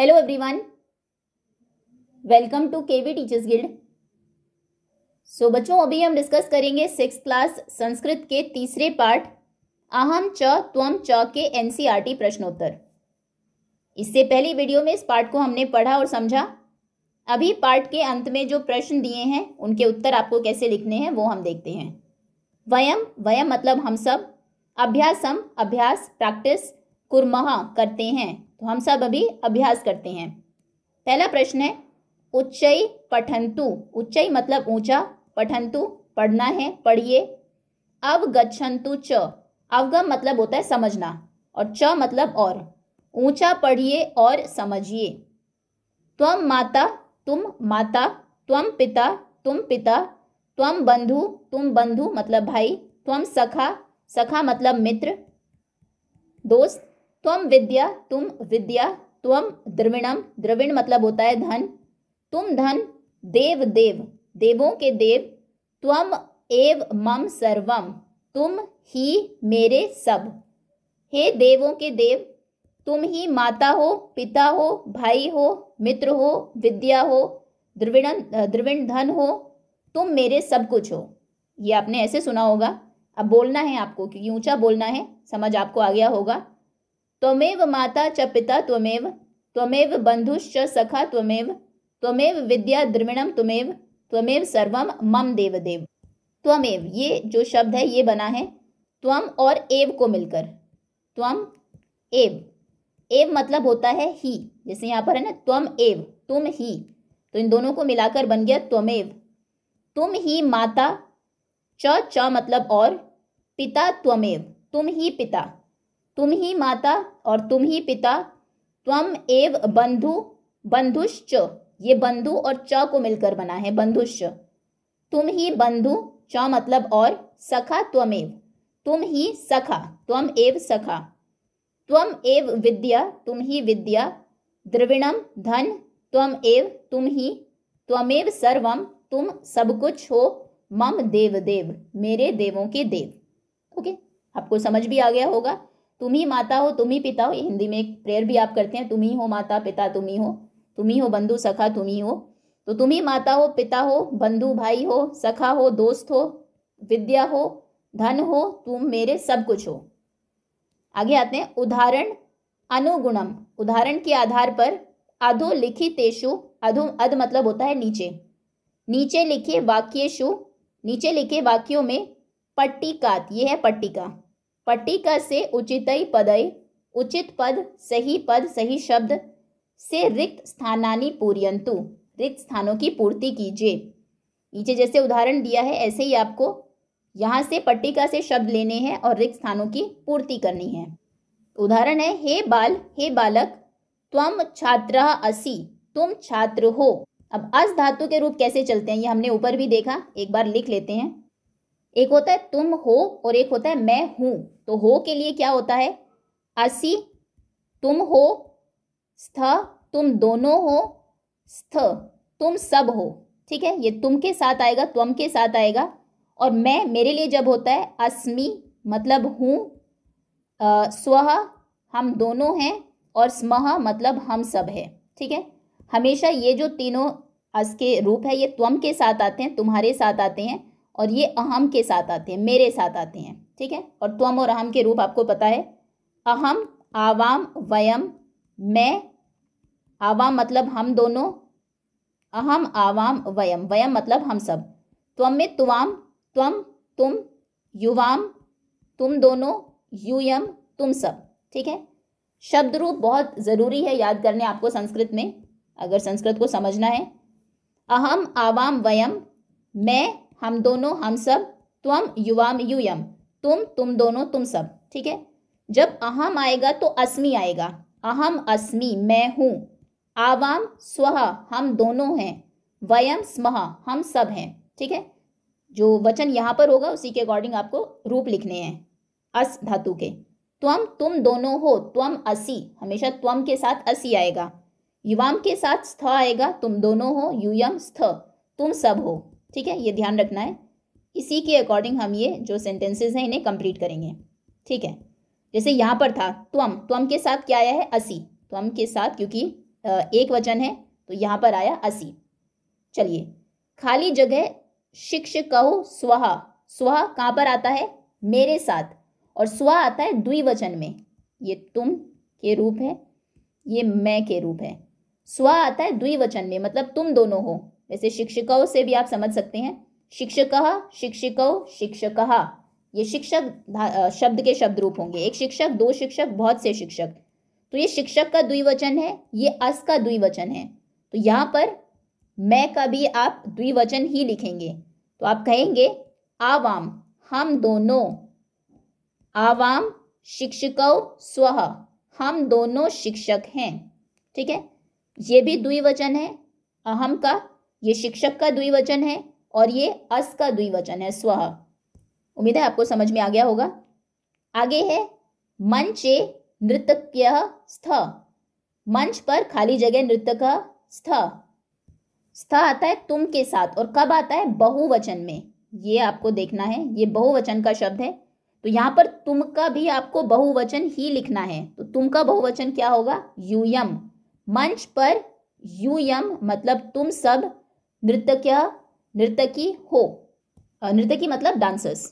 hello everyone welcome to KV teachers guild so बच्चों अभी हम डिस्कस करेंगे सिक्स क्लास संस्कृत के तीसरे पार्ट अहम च त्वम च के एनसीईआरटी e प्रश्नोत्तर इससे पहले वीडियो में इस पार्ट को हमने पढ़ा और समझा अभी पार्ट के अंत में जो प्रश्न दिए हैं उनके उत्तर आपको कैसे लिखने हैं वो हम देखते हैं वयम वयम मतलब हम सब अभ्यासम अभ्यास प्रैक्टिस कुरमहा करते हैं तो हम सब अभी अभ्यास करते हैं पहला प्रश्न है उच्चई पठंतु उच्चई मतलब ऊंचा पठंतु पढ़ना है पढ़िए अवगछंतु च अवगम मतलब होता है समझना और च मतलब और ऊंचा पढ़िए और समझिए त्वम माता तुम माता त्वम पिता तुम पिता त्वम बंधु तुम बंधु मतलब भाई त्वम सखा सखा मतलब मित्र दोस्त तुम विद्या तुम विद्या त्वम द्रविणम द्रविण मतलब होता है धन तुम धन देव देव देवों के देव तुम एव मम सर्वम तुम ही मेरे सब हे देवों के देव तुम ही माता हो पिता हो भाई हो मित्र हो विद्या हो द्रविण द्रविण धन हो तुम मेरे सब कुछ हो ये आपने ऐसे सुना होगा अब बोलना है आपको क्योंकि ऊंचा बोलना है समझ आपको आ गया होगा त्वमेव माता च पिता त्वमेव त्वमेव बंधुश्च सखा त्वमेव त्वमेव विद्या द्रविणम त्वमेव त्वमेव सर्वम मम देवदेव त्वमेव ये जो शब्द है ये बना है त्वम और एव को मिलकर त्वम एव एव मतलब होता है ही जैसे यहाँ पर है ना त्वम एव तुम ही तो इन दोनों को मिलाकर बन गया त्वमेव तुम ही माता च च मतलब और पिता त्वमेव तुम ही पिता तुम ही माता और तुम ही पिता तम एव बंधु बंधुश्च ये बंधु और च को मिलकर बना है बंधुश्च तुम ही बंधु च मतलब और सखा त्वमेव तुम ही सखा त्वम एव सखा त्वम एव विद्या तुम ही विद्या द्रविणम धन त्वम एव तुम ही त्वमेव सर्वम तुम सब कुछ हो मम देव देव मेरे देवों के देव ओके आपको समझ भी आ गया होगा तुम ही माता हो तुम ही पिता हो हिंदी में एक प्रेयर भी आप करते हैं तुम ही हो माता पिता तुम ही हो तुम ही हो बंधु सखा तुम ही हो तो तुम ही माता हो पिता हो बंधु भाई हो सखा हो दोस्त हो विद्या हो धन हो तुम मेरे सब कुछ हो आगे आते हैं उदाहरण अनुगुणम उदाहरण के आधार पर अधो लिखितेशु अधो अध मतलब होता है नीचे नीचे लिखे वाक्येशु नीचे लिखे वाक्यों में पट्टिकात ये है पट्टिका पट्टिका से उचितई पदय उचित पद सही पद सही शब्द से रिक्त स्थानानि पूर्यंतु रिक्त स्थानों की पूर्ति कीजिए नीचे जैसे उदाहरण दिया है ऐसे ही आपको यहाँ से पट्टिका से शब्द लेने हैं और रिक्त स्थानों की पूर्ति करनी है उदाहरण है हे बाल हे बालक त्वम छात्र असी तुम छात्र हो अब अस धातु के रूप कैसे चलते हैं ये हमने ऊपर भी देखा एक बार लिख लेते हैं एक होता है तुम हो और एक होता है मैं हूं तो हो के लिए क्या होता है असी तुम हो स्थ तुम दोनों हो स्थ तुम सब हो ठीक है ये तुम के साथ आएगा त्वम के साथ आएगा और मैं मेरे लिए जब होता है अस्मि मतलब हूँ स्व हम दोनों हैं और स्म मतलब हम सब है ठीक है हमेशा ये जो तीनों अस के रूप है ये त्वम के साथ आते हैं तुम्हारे साथ आते हैं और ये अहम के साथ आते हैं मेरे साथ आते हैं ठीक है और त्वम और अहम के रूप आपको पता है अहम आवाम वयम मैं आवाम मतलब हम दोनों अहम आवाम वयम वयम मतलब हम सब त्वम में तुवाम त्वम तुम युवाम तुम दोनों यूयम तुम सब ठीक है शब्द रूप बहुत ज़रूरी है याद करने आपको संस्कृत में अगर संस्कृत को समझना है अहम आवाम वयम मैं हम दोनों हम सब त्वम युवाम यूयम तुम तुम दोनों तुम सब ठीक है जब अहम आएगा तो अस्मी आएगा अहम अस्मी मैं हूँ आवाम स्व हम दोनों हैं वयम स्मह हम सब हैं ठीक है जो वचन यहाँ पर होगा उसी के अकॉर्डिंग आपको रूप लिखने हैं अस धातु के त्वम तुम दोनों हो त्वम असी हमेशा त्वम के साथ असी आएगा युवाम के साथ स्थ आएगा तुम दोनों हो यूयम स्थ तुम सब हो ठीक है ये ध्यान रखना है इसी के अकॉर्डिंग हम ये जो सेंटेंसेज हैं इन्हें कंप्लीट करेंगे ठीक है जैसे यहाँ पर था त्वम त्वम के साथ क्या आया है असी त्वम के साथ क्योंकि एक वचन है तो यहाँ पर आया असी चलिए खाली जगह कहो स्वहा स्वहा कहाँ पर आता है मेरे साथ और स्व आता है द्विवचन में ये तुम के रूप है ये मैं के रूप है स्व आता है द्विवचन में मतलब तुम दोनों हो वैसे शिक्षकों से भी आप समझ सकते हैं शिक्षक शिक्षिको शिक्षक ये शिक्षक शब्द के शब्द रूप होंगे एक शिक्षक दो शिक्षक बहुत से शिक्षक तो ये शिक्षक का द्विवचन है ये अस का द्विवचन है तो यहाँ पर मैं का भी आप द्विवचन ही लिखेंगे तो आप कहेंगे आवाम हम दोनों आवाम शिक्षक स्व हम दोनों शिक्षक हैं ठीक है ये भी द्विवचन है अहम का ये शिक्षक का द्विवचन है और ये अस का द्विवचन है स्व उम्मीद है आपको समझ में आ गया होगा आगे है मंचे नृतक्य स्थ मंच पर खाली जगह नृतक स्थ स्थ आता है तुम के साथ और कब आता है बहुवचन में ये आपको देखना है ये बहुवचन का शब्द है तो यहाँ पर तुम का भी आपको बहुवचन ही लिखना है तो तुम का बहुवचन क्या होगा यूयम मंच पर यूयम मतलब तुम सब नृत्य नृतकी हो नृतकी मतलब डांसर्स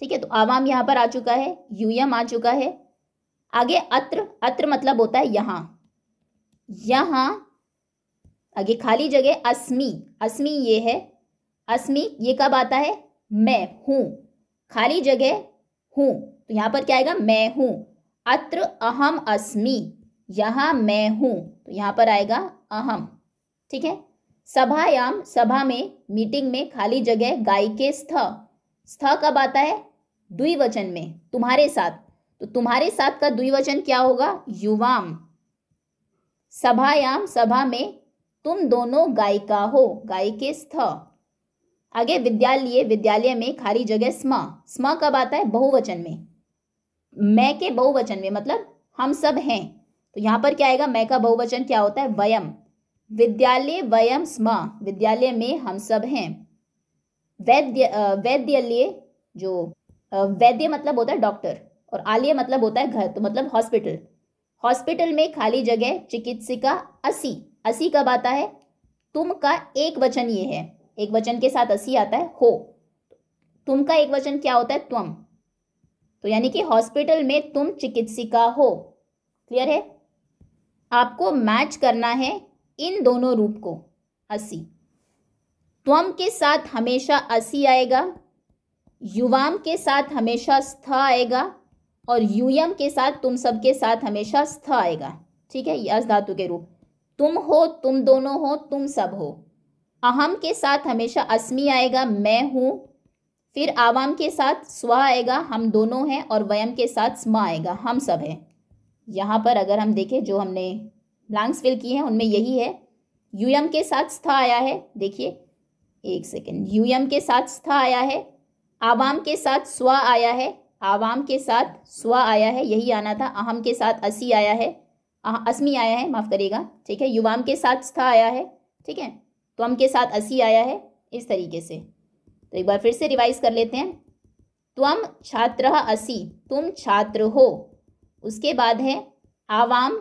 ठीक है तो आवाम यहाँ पर आ चुका है यूयम आ चुका है आगे अत्र अत्र मतलब होता है यहाँ यहाँ आगे खाली जगह अस्मी अस्मी ये है अस्मी ये कब आता है मैं हूँ खाली जगह हूँ तो यहाँ पर क्या आएगा मैं हूँ अत्र अहम अस्मी यहाँ मैं हूँ तो यहाँ पर आएगा अहम ठीक है सभायाम सभा में मीटिंग में खाली जगह गाय के स्थ स्थ कब आता है द्विवचन में तुम्हारे साथ तो तुम्हारे साथ का द्विवचन क्या होगा युवाम सभायाम सभा में तुम दोनों गायिका हो गाय के स्थ आगे विद्यालय विद्यालय में खाली जगह स्म स्म कब आता है बहुवचन में मैं के बहुवचन में मतलब हम सब हैं तो यहां पर क्या आएगा मैं का बहुवचन क्या होता है वयम विद्यालय वयम स्म विद्यालय में हम सब हैं वैद्य वैद्यलय जो वैद्य मतलब होता है डॉक्टर और आलय मतलब होता है घर तो मतलब हॉस्पिटल हॉस्पिटल में खाली जगह चिकित्सिका असी असी कब आता है तुम का एक वचन ये है एक वचन के साथ असी आता है हो तुम का एक वचन क्या होता है तुम तो यानी कि हॉस्पिटल में तुम चिकित्सिका हो क्लियर है आपको मैच करना है इन दोनों रूप को असी त्वम के साथ हमेशा असी आएगा युवाम के साथ हमेशा स्थ आएगा और यूयम के साथ तुम सब के साथ हमेशा स्थ आएगा ठीक है यस धातु के रूप तुम हो तुम दोनों हो तुम सब हो अहम के साथ हमेशा अस्मी आएगा मैं हूँ फिर आवाम के साथ स्व आएगा हम दोनों हैं और वयम के साथ स्म आएगा हम सब हैं यहाँ पर अगर हम देखें जो हमने ब्लैंक्स फिल किए हैं उनमें यही है यूएम के साथ स्थ आया है देखिए एक सेकेंड यूएम के साथ स्थ आया है आवाम के साथ स्व आया है आवाम के साथ स्व आया है यही आना था अहम के साथ असी आया है असमी आया है माफ़ करिएगा ठीक है युवाम के साथ स्थ आया है ठीक है तो हम के साथ असी आया है इस तरीके से तो एक बार फिर से रिवाइज कर लेते हैं त्वम छात्र असी तुम छात्र हो उसके बाद है आवाम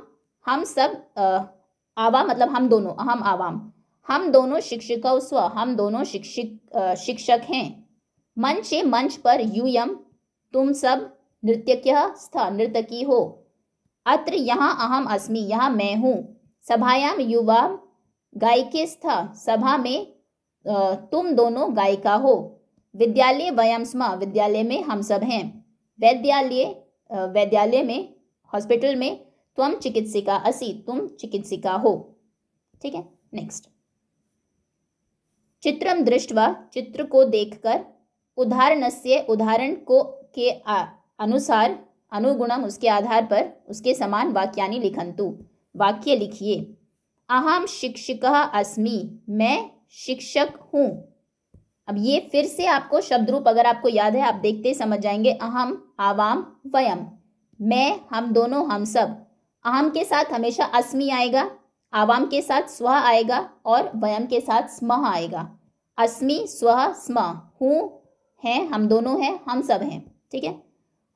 हम सब आवाम मतलब हम दोनों अहम आवाम हम दोनों शिक्षिका स्व हम दोनों शिक्षिक शिक्षक हैं मंच मंच पर यूयम तुम सब नृत्यक्य स्थ नृतकी हो अत्र यहाँ अहम अस्मि यहाँ मैं हूँ सभायाम युवा गायिके स्थ सभा में तुम दोनों गायिका हो विद्यालय वयम स्म विद्यालय में हम सब हैं वैद्यालय वैद्यालय में हॉस्पिटल में त्वम चिकित्सिका असी तुम चिकित्सिका हो ठीक है नेक्स्ट चित्रम दृष्टवा चित्र को देखकर उदाहरण से उदाहरण को के आ, अनुसार अनुगुणम उसके आधार पर उसके समान वाक्या लिखंतु वाक्य लिखिए अहम शिक्षक अस्मि मैं शिक्षक हूँ अब ये फिर से आपको शब्द रूप अगर आपको याद है आप देखते समझ जाएंगे अहम आवाम वयम मैं हम दोनों हम सब आम के साथ हमेशा अस्मि आएगा आवाम के साथ स्व आएगा और वयम के साथ स्म आएगा अस्मी स्व स्म हूँ हैं हम दोनों हैं हम सब हैं ठीक है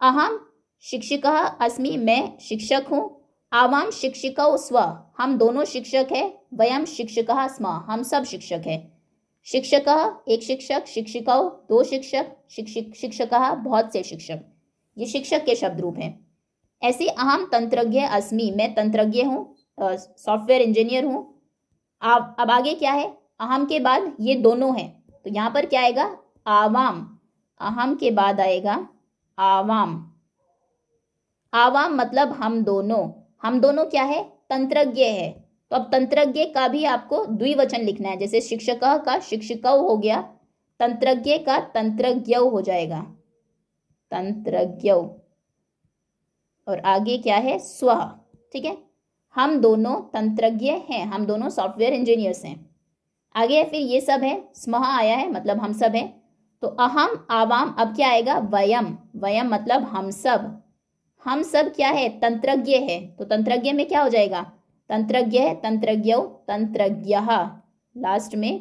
अहम शिक्षिका अस्मि मैं शिक्षक हूँ आवाम शिक्षिका स्व हम दोनों शिक्षक है वयम शिक्षिका स्म हम सब शिक्षक है शिक्षक एक शिक्षक शिक्षिकाओं दो शिक्षक शिक्षिक शिक्षक बहुत से शिक्षक ये शिक्षक के शब्द रूप हैं ऐसे अहम तंत्रज्ञ अस्मि मैं तंत्रज्ञ हूँ सॉफ्टवेयर इंजीनियर हूँ आप अब आगे क्या है अहम के बाद ये दोनों हैं तो यहाँ पर क्या आएगा आवाम अहम के बाद आएगा आवाम आवाम मतलब हम दोनों हम दोनों क्या है तंत्रज्ञ है तो अब तंत्रज्ञ का भी आपको द्विवचन लिखना है जैसे शिक्षक का शिक्षक हो गया तंत्रज्ञ का तंत्रज्ञ हो जाएगा तंत्रज्ञ और आगे क्या है स्व ठीक है हम दोनों तंत्रज्ञ हैं हम दोनों सॉफ्टवेयर इंजीनियर्स हैं आगे है फिर ये सब है स्म आया है मतलब हम सब हैं तो अहम आवाम अब क्या आएगा वयम वयम मतलब हम सब हम सब क्या है तंत्रज्ञ है तो तंत्रज्ञ में क्या हो जाएगा तंत्रज्ञ है तंत्रज्ञ तंत्रज्ञ लास्ट में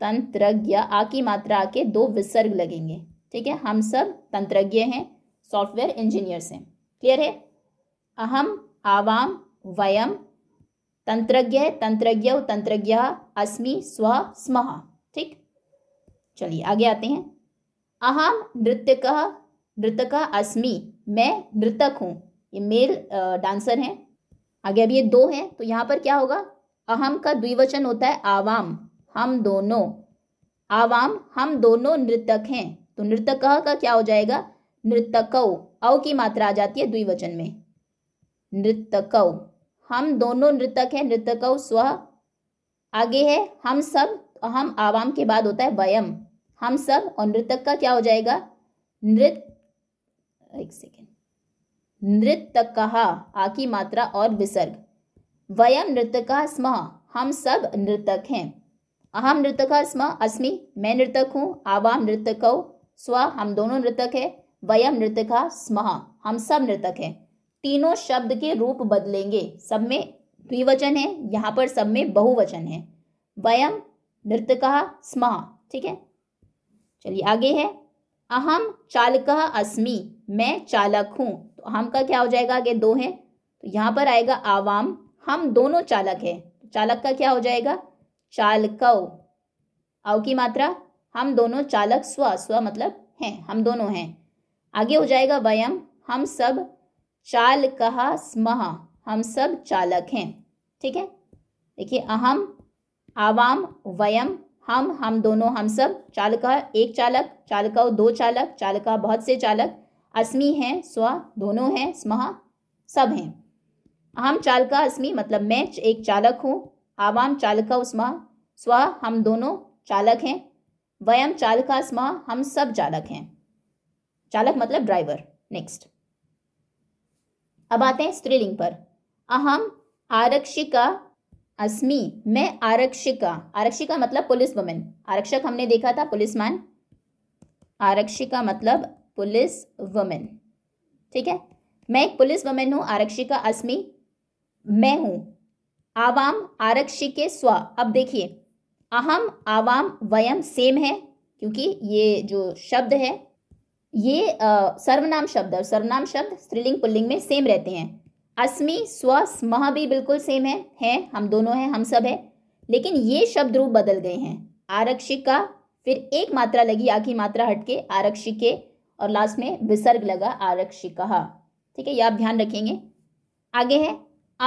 तंत्रज्ञ आ की मात्रा आके दो विसर्ग लगेंगे ठीक है हम सब तंत्रज्ञ हैं सॉफ्टवेयर इंजीनियर्स हैं क्लियर है अहम आवाम वयम तंत्रज्ञ तंत्रज्ञ तंत्रज्ञ अस्मि स्व स्म ठीक चलिए आगे आते हैं अहम नृत्यक नृतक अस्मि मैं नृतक हूँ ये मेल डांसर हैं आगे अभी ये दो हैं तो यहाँ पर क्या होगा अहम का द्विवचन होता है आवाम हम दोनों आवाम हम दोनों नृतक हैं तो नृतक का क्या हो जाएगा नृतको औ की मात्रा आ जाती है द्विवचन में नृतक हम दोनों नृतक हैं नृतक स्व आगे है हम सब हम आवाम के बाद होता है वयम हम सब और नृतक का क्या हो जाएगा नृत एक सेकेंड नृतक आ की मात्रा और विसर्ग वयम नृतक स्म हम सब नृतक हैं अहम नृतक स्म अस्मि मैं नृतक हूँ आवाम नृतक स्व हम दोनों नृतक है वयम नृतका स्मह हम सब नृतक हैं तीनों शब्द के रूप बदलेंगे सब में द्विवचन है यहाँ पर सब में बहुवचन है वयम नृतका स्मह ठीक है चलिए आगे है अहम चालक अस्मि मैं चालक हूँ तो हम का क्या हो जाएगा आगे दो है तो यहाँ पर आएगा आवाम हम दोनों चालक है चालक का क्या हो जाएगा चालक आओ की मात्रा हम दोनों चालक स्व स्व मतलब हैं हम दोनों हैं आगे हो जाएगा वयम हम सब चाल कहा स्मह हम सब चालक हैं ठीक है देखिए अहम आवाम वयम हम हम दोनों हम सब चालका एक चालक चालका दो चालक चालका बहुत से चालक अस्मी हैं स्व दोनों हैं स्मह सब हैं अहम चालका अस्मी मतलब मैं एक चालक हूँ आवाम चालका स्मह स्व हम दोनों चालक हैं वयम चालका स्मह हम सब चालक हैं चालक मतलब ड्राइवर नेक्स्ट अब आते हैं स्त्रीलिंग पर अहम आरक्षिका अस्मि मैं आरक्षिका आरक्षिका मतलब पुलिस वुमेन आरक्षक हमने देखा था पुलिस मैन आरक्षिका मतलब पुलिस वुमेन ठीक है मैं एक पुलिस वुमेन हूं आरक्षिका अस्मि मैं हूं आवाम आरक्षी के स्व अब देखिए अहम आवाम वयम सेम है क्योंकि ये जो शब्द है ये आ, सर्वनाम शब्द और सर्वनाम शब्द स्त्रीलिंग पुल्लिंग में सेम रहते हैं अस्मि स्व स्मह भी बिल्कुल सेम है हैं हम दोनों हैं हम सब है लेकिन ये शब्द रूप बदल गए हैं आरक्षिका फिर एक मात्रा लगी आ की मात्रा हटके के और लास्ट में विसर्ग लगा कहा ठीक है ये आप ध्यान रखेंगे आगे है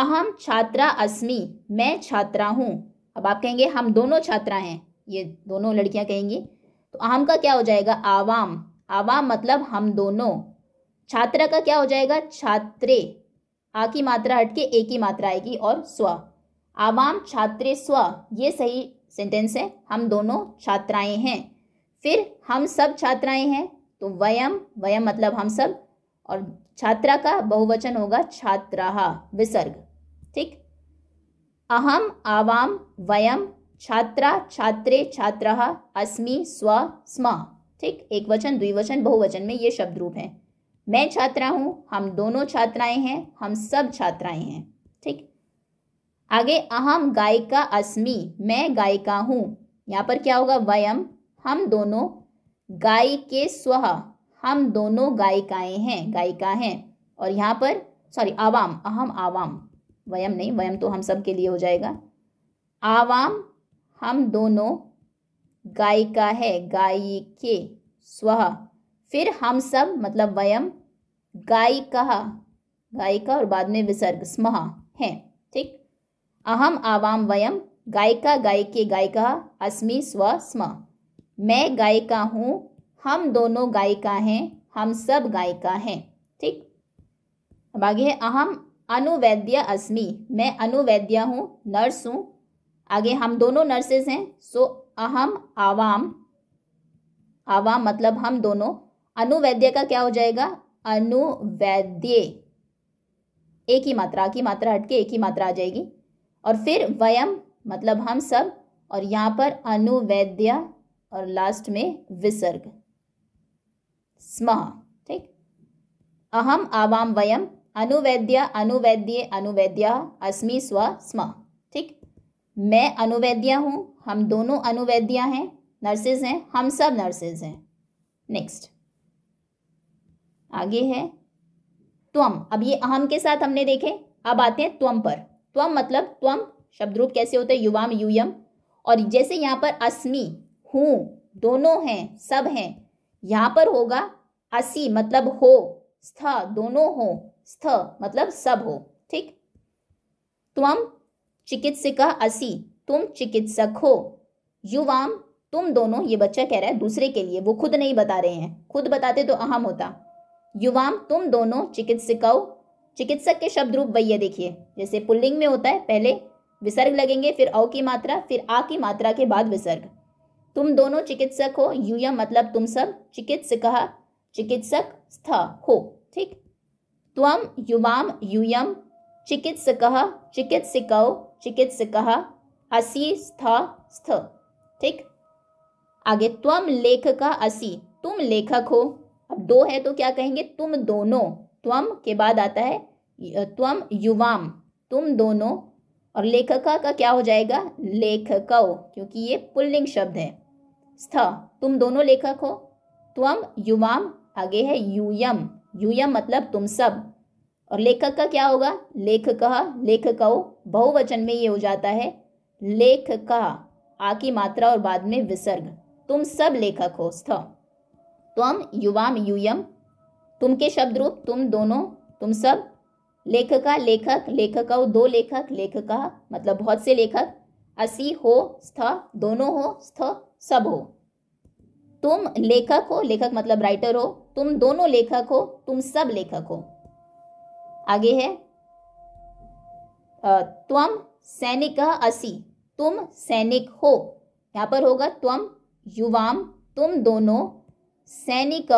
अहम छात्रा अस्मि मैं छात्रा हूँ अब आप कहेंगे हम दोनों छात्रा हैं ये दोनों लड़कियाँ कहेंगी तो अहम का क्या हो जाएगा आवाम आवा मतलब हम दोनों छात्रा का क्या हो जाएगा छात्रे आ की मात्रा हटके ए की मात्रा आएगी और स्व आवाम छात्रे स्व ये सही सेंटेंस है हम दोनों छात्राएं हैं फिर हम सब छात्राएं हैं तो वयम वयम मतलब हम सब और छात्रा का बहुवचन होगा छात्राहा विसर्ग ठीक अहम आवाम वयम छात्रा छात्रे छात्रा अस्मि स्व स्मा ठीक एक वचन द्विवचन बहुवचन में ये शब्द रूप हैं मैं छात्रा हूँ हम दोनों छात्राएं हैं हम सब छात्राएं हैं ठीक आगे अहम गायिका अस्मि मैं गायिका हूँ यहाँ पर क्या होगा वयम हम दोनों गाय के स्व हम दोनों गायिकाएं हैं गायिका हैं और यहाँ पर सॉरी आवाम अहम आवाम वयम नहीं वयम तो हम सब के लिए हो जाएगा आवाम हम दोनों गायिका है गायिके स्व फिर हम सब मतलब वयम गायिका गायिका और बाद में विसर्ग स्म है ठीक अहम आवाम वयम गायिका गायिके गायिका अस्मि स्व स्म मैं गायिका हूँ हम दोनों गायिका हैं हम सब गायिका हैं ठीक अब आगे है अहम अनुवैद्य अस्मि मैं अनुवैद्य हूँ नर्स हूँ आगे हम दोनों नर्सेस हैं सो अहम आवाम आवाम मतलब हम दोनों अनुवैद्य का क्या हो जाएगा अनुवैद्य एक ही मात्रा की मात्रा हटके एक ही मात्रा आ जाएगी और फिर वयम मतलब हम सब और यहाँ पर अनुवैद्य और लास्ट में विसर्ग स्म ठीक अहम आवाम वयम अनुवैद्य अनुवैद्य अनुवैद्य अस्मि स्व स्म ठीक मैं अनुवैद्या हूँ हम दोनों अनुवैद्या हैं नर्सेज हैं हम सब नर्सेज हैं नेक्स्ट आगे है त्वम अब ये अहम के साथ हमने देखे अब आते हैं त्वम पर त्वम मतलब त्वम शब्द रूप कैसे होते हैं युवाम यूयम और जैसे यहाँ पर अस्मी हूँ दोनों हैं सब हैं यहाँ पर होगा असी मतलब हो स्थ दोनों हो स्थ मतलब सब हो ठीक त्वम चिकित्सक असी तुम चिकित्सक हो युवाम तुम दोनों ये बच्चा कह रहा है दूसरे के लिए वो खुद नहीं बता रहे हैं खुद बताते तो अहम होता युवाम तुम दोनों चिकित्सिकाओ चिकित्सक के शब्द रूप वही देखिए जैसे पुल्लिंग में होता है पहले विसर्ग लगेंगे फिर औ की मात्रा फिर आ की मात्रा के बाद विसर्ग तुम दोनों चिकित्सक हो यूय मतलब तुम सब चिकित्सक चिकित्सक स्थ हो ठीक त्वम युवाम यूयम चिकित्सक चिकित्सिकौ चिकित्सक असी स्थ स्थ ठीक आगे त्वम लेखक असी तुम लेखक हो अब दो है तो क्या कहेंगे तुम दोनों त्वम के बाद आता है त्वम युवाम तुम दोनों और लेखका का क्या हो जाएगा लेखक क्योंकि ये पुल्लिंग शब्द है स्थ तुम दोनों लेखक हो त्वम युवाम आगे है यूयम यूयम मतलब तुम सब और लेखक का क्या होगा लेखक लेखकओ बहुवचन में ये हो जाता है लेख का आ की मात्रा और बाद में विसर्ग तुम सब लेखक हो स्थ तुम युवाम यूयम तुम के शब्द रूप तुम दोनों तुम सब लेखका लेखक लेखका दो लेखक लेखका मतलब बहुत से लेखक असी हो स्थ दोनों हो स्थ सब हो तुम लेखक हो लेखक मतलब राइटर हो तुम दोनों लेखक हो तुम सब लेखक हो आगे है त्वम सैनिक असी तुम सैनिक हो यहाँ पर होगा त्वम युवाम तुम दोनों सैनिक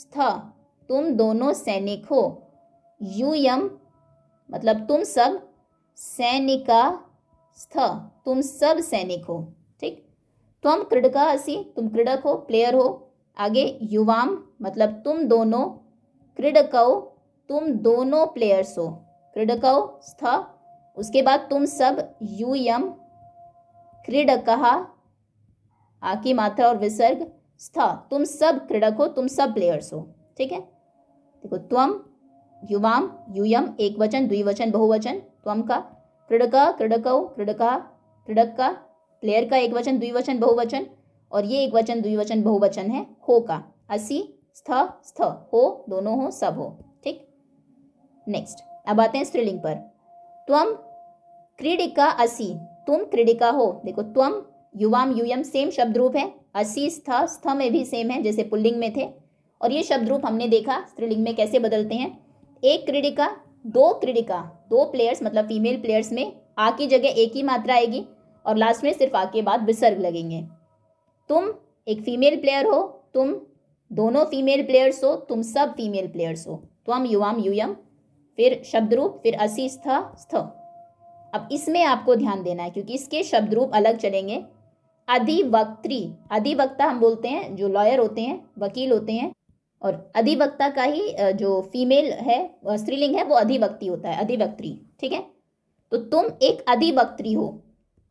स्थ तुम दोनों सैनिक हो यूयम मतलब तुम सब सैनिका स्थ तुम सब सैनिक हो ठीक त्वम क्रीडका असी तुम क्रीडक हो प्लेयर हो आगे युवाम मतलब तुम दोनों क्रीडकौ तुम दोनों प्लेयर्स हो क्रीडक स्थ उसके बाद तुम सब यू यम क्रीडकहा आकी मात्रा और विसर्ग स्थ तुम सब क्रीडक हो तुम सब प्लेयर्स हो ठीक है देखो तुम युवाम यूयम एक वचन द्विवचन बहुवचन तुम का क्रीडक क्रीडक क्रीडक क्रीडक का प्लेयर का एक वचन द्विवचन बहुवचन और ये एक वचन द्विवचन बहुवचन है हो का असी स्थ स्थ हो दोनों हो सब हो नेक्स्ट अब आते हैं स्त्रीलिंग पर त्वम क्रीडिका असी तुम क्रीडिका हो देखो त्वम युवाम यूयम सेम शब्द रूप है असी स्थ स्थ में भी सेम है जैसे पुल्लिंग में थे और ये शब्द रूप हमने देखा स्त्रीलिंग में कैसे बदलते हैं एक क्रीडिका दो क्रीडिका दो प्लेयर्स मतलब फीमेल प्लेयर्स में आ की जगह एक ही मात्रा आएगी और लास्ट में सिर्फ आ के बाद विसर्ग लगेंगे तुम एक फीमेल प्लेयर हो तुम दोनों फीमेल प्लेयर्स हो तुम सब फीमेल प्लेयर्स हो त्वम युवाम यूयम फिर शब्द रूप फिर असी स्थ स्थ अब इसमें आपको ध्यान देना है क्योंकि इसके शब्द रूप अलग चलेंगे अधिवक्त्री अधिवक्ता हम बोलते हैं जो लॉयर होते हैं वकील होते हैं और अधिवक्ता का ही जो फीमेल है स्त्रीलिंग है वो अधिवक्ति होता है अधिवक्त्री ठीक है तो तुम एक अधिवक्त्री हो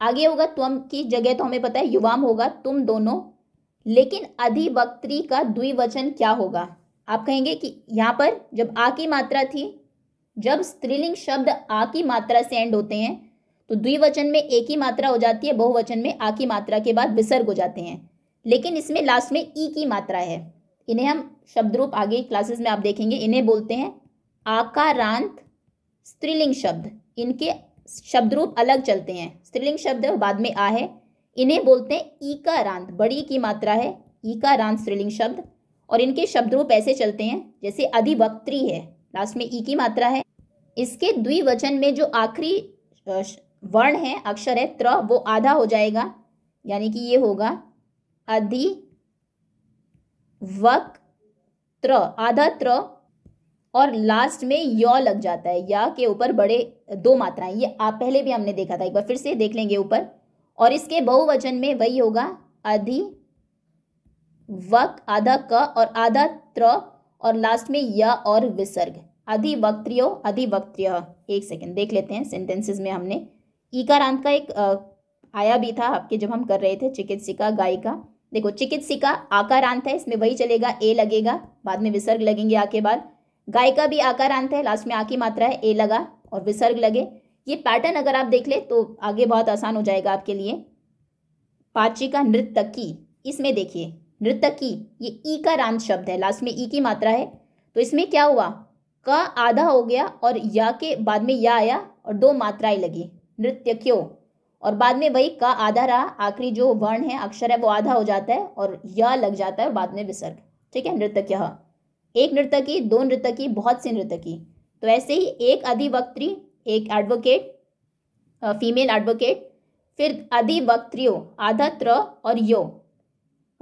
आगे होगा तुम की जगह तो हमें पता है युवाम होगा तुम दोनों लेकिन अधिवक्त्री का द्विवचन क्या होगा आप कहेंगे कि यहाँ पर जब आ की मात्रा थी जब स्त्रीलिंग शब्द आ की मात्रा से एंड होते हैं तो द्विवचन में एक ही मात्रा हो जाती है बहुवचन में आ की मात्रा के बाद विसर्ग हो जाते हैं लेकिन इसमें लास्ट में ई की मात्रा है इन्हें हम शब्द रूप आगे क्लासेस में आप देखेंगे इन्हें बोलते हैं आकारांत स्त्रीलिंग शब्द इनके शब्द रूप अलग चलते हैं स्त्रीलिंग शब्द बाद में आ है इन्हें बोलते हैं ई का रांत बड़ी की मात्रा है ई का रांत स्त्रीलिंग शब्द और इनके शब्द रूप ऐसे चलते हैं जैसे अधिवक्त्री है लास्ट में ई की मात्रा है इसके द्विवचन में जो आखिरी वर्ण है अक्षर है त्र वो आधा हो जाएगा यानी कि ये होगा अधि वक त्र आधा त्र और लास्ट में य लग जाता है या के ऊपर बड़े दो मात्राएं ये आप पहले भी हमने देखा था एक बार फिर से देख लेंगे ऊपर और इसके बहुवचन में वही होगा अधि वक आधा क और आधा त्र और लास्ट में य और विसर्ग अधिवक्त्रियो अधिवक्त्रिय एक सेकेंड देख लेते हैं सेंटेंसेस में हमने ईकारांत e का एक आया भी था आपके जब हम कर रहे थे चिकित्सिका गायिका देखो चिकित्सिका आकारांत है इसमें वही चलेगा ए लगेगा बाद में विसर्ग लगेंगे आके बाद गायिका भी आकारांत है लास्ट में आ की मात्रा है ए लगा और विसर्ग लगे ये पैटर्न अगर आप देख ले तो आगे बहुत आसान हो जाएगा आपके लिए पाची का नृत्य की इसमें देखिए नृतकी ये ई का रांत शब्द है लास्ट में ई की मात्रा है तो इसमें क्या हुआ क आधा हो गया और या के बाद में या आया और दो मात्राएं लगी नृत्य क्यों और बाद में वही का आधा रहा आखिरी जो वर्ण है अक्षर है वो आधा हो जाता है और या लग जाता है और बाद में विसर्ग ठीक है नृतक यह एक नृतकी दो नृतकी बहुत सी नृतकी तो ऐसे ही एक अधिवक्त्री एक एडवोकेट फीमेल एडवोकेट फिर अधिवक्त्रियो आधा त्र और यो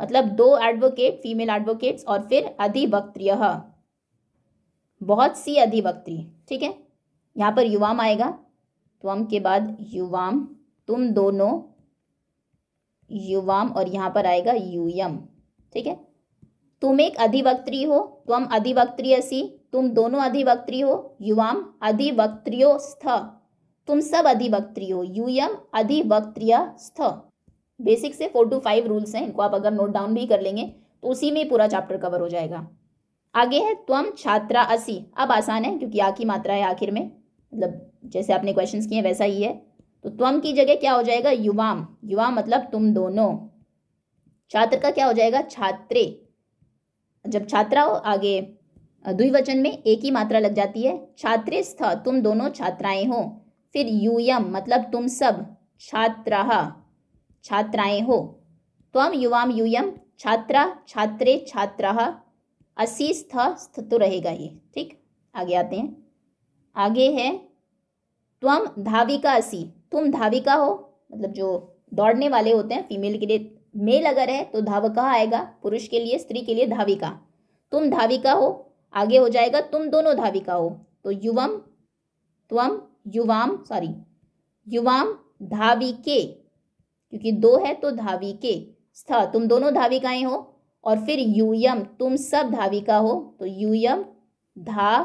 मतलब दो एडवोकेट फीमेल एडवोकेट्स और फिर अधिवक्त्रिय बहुत सी अधिवक्त्री ठीक है यहाँ पर युवाम आएगा त्वम के बाद युवाम तुम दोनों युवाम और यहाँ पर आएगा यूयम ठीक है तुम एक अधिवक्त्री हो त्वम सी तुम दोनों अधिवक्त्री हो युवाम स्थ तुम सब अधिवक्त्री हो यूयम अधिवक्त्रिय स्थ बेसिक से फोर टू फाइव रूल्स हैं इनको आप अगर नोट डाउन भी कर लेंगे तो उसी में पूरा चैप्टर कवर हो जाएगा आगे है त्वम छात्रा असी अब आसान है क्योंकि आ की मात्रा है आखिर में मतलब जैसे आपने क्वेश्चन किए हैं वैसा ही है तो त्वम की जगह क्या हो जाएगा युवाम युवा मतलब तुम दोनों छात्र का क्या हो जाएगा छात्रे जब छात्रा हो आगे द्विवचन में एक ही मात्रा लग जाती है छात्रे स्थ तुम दोनों छात्राएं हो फिर यूयम मतलब तुम सब छात्रा छात्राएं हो त्वम युवाम यूयम छात्रा छात्रे छात्रा असी स्थ स्थ तो रहेगा ये ठीक आगे आते हैं आगे है त्वम धाविका असी तुम धाविका हो मतलब जो दौड़ने वाले होते हैं फीमेल के लिए मेल अगर है तो धावका आएगा पुरुष के लिए स्त्री के लिए धाविका तुम धाविका हो आगे हो जाएगा तुम दोनों धाविका हो तो युवम त्वम युवाम सॉरी युवाम धाविके क्योंकि दो है तो धावी के स्थ तुम दोनों धाविकाएं हो और फिर यूयम तुम सब धाविका हो तो यूयम धा